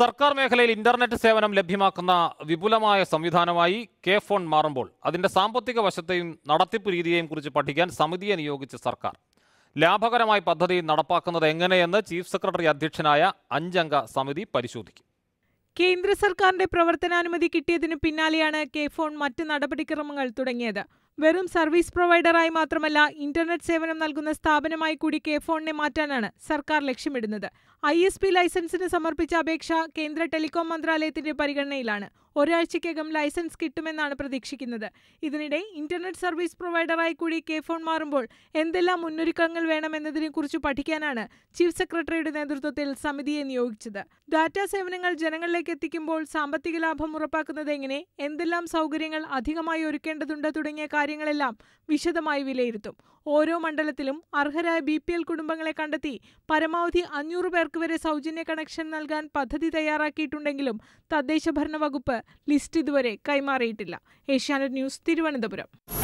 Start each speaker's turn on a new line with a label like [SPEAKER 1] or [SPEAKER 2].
[SPEAKER 1] സർക്കാർ മേഖലയിൽ ഇന്റർനെറ്റ് സേവനം ലഭ്യമാക്കുന്ന വിപുലമായ സംവിധാനമായി കെ ഫോൺ മാറുമ്പോൾ അതിന്റെ സാമ്പത്തിക വശത്തെയും നടത്തിപ്പ് രീതിയെയും കുറിച്ച് പഠിക്കാൻ സമിതിയെ നിയോഗിച്ച സർക്കാർ ലാഭകരമായി പദ്ധതി നടപ്പാക്കുന്നത് എങ്ങനെയെന്ന് ചീഫ് സെക്രട്ടറി അധ്യക്ഷനായ അഞ്ചംഗ സമിതി പരിശോധിക്കും
[SPEAKER 2] കേന്ദ്ര സർക്കാരിന്റെ പ്രവർത്തനാനുമതി കിട്ടിയതിനു പിന്നാലെയാണ് കെ ഫോൺ മറ്റ് നടപടിക്രമങ്ങൾ തുടങ്ങിയത് വെറും സർവീസ് പ്രൊവൈഡറായി മാത്രമല്ല ഇന്റർനെറ്റ് സേവനം നൽകുന്ന സ്ഥാപനമായി കൂടി കെ ഫോണിനെ മാറ്റാനാണ് സർക്കാർ ലക്ഷ്യമിടുന്നത് ഐ എസ് പി ലൈസൻസിന് സമർപ്പിച്ച അപേക്ഷ കേന്ദ്ര ടെലികോം മന്ത്രാലയത്തിന്റെ പരിഗണനയിലാണ് ഒരാഴ്ചയ്ക്കകം ലൈസൻസ് കിട്ടുമെന്നാണ് പ്രതീക്ഷിക്കുന്നത് ഇതിനിടെ ഇന്റർനെറ്റ് സർവീസ് പ്രൊവൈഡറായി കൂടി കെ ഫോൺ മാറുമ്പോൾ എന്തെല്ലാം മുന്നൊരുക്കങ്ങൾ കുറിച്ച് പഠിക്കാനാണ് ചീഫ് സെക്രട്ടറിയുടെ നേതൃത്വത്തിൽ സമിതിയെ നിയോഗിച്ചത് ഡാറ്റാ സേവനങ്ങൾ ജനങ്ങളിലേക്ക് എത്തിക്കുമ്പോൾ സാമ്പത്തിക ലാഭം ഉറപ്പാക്കുന്നത് എങ്ങനെ എന്തെല്ലാം സൗകര്യങ്ങൾ അധികമായി ഒരുക്കേണ്ടതുണ്ട് തുടങ്ങിയ കാര്യങ്ങളെല്ലാം വിശദമായി വിലയിരുത്തും ഓരോ മണ്ഡലത്തിലും അർഹരായ ബി പി എൽ കുടുംബങ്ങളെ കണ്ടെത്തി പരമാവധി അഞ്ഞൂറ് പേർക്ക് വരെ സൗജന്യ കണക്ഷൻ നൽകാൻ പദ്ധതി തയ്യാറാക്കിയിട്ടുണ്ടെങ്കിലും തദ്ദേശ ഭരണ വകുപ്പ് ലിസ്റ്റ് ഇതുവരെ കൈമാറിയിട്ടില്ല ഏഷ്യാനെറ്റ് ന്യൂസ് തിരുവനന്തപുരം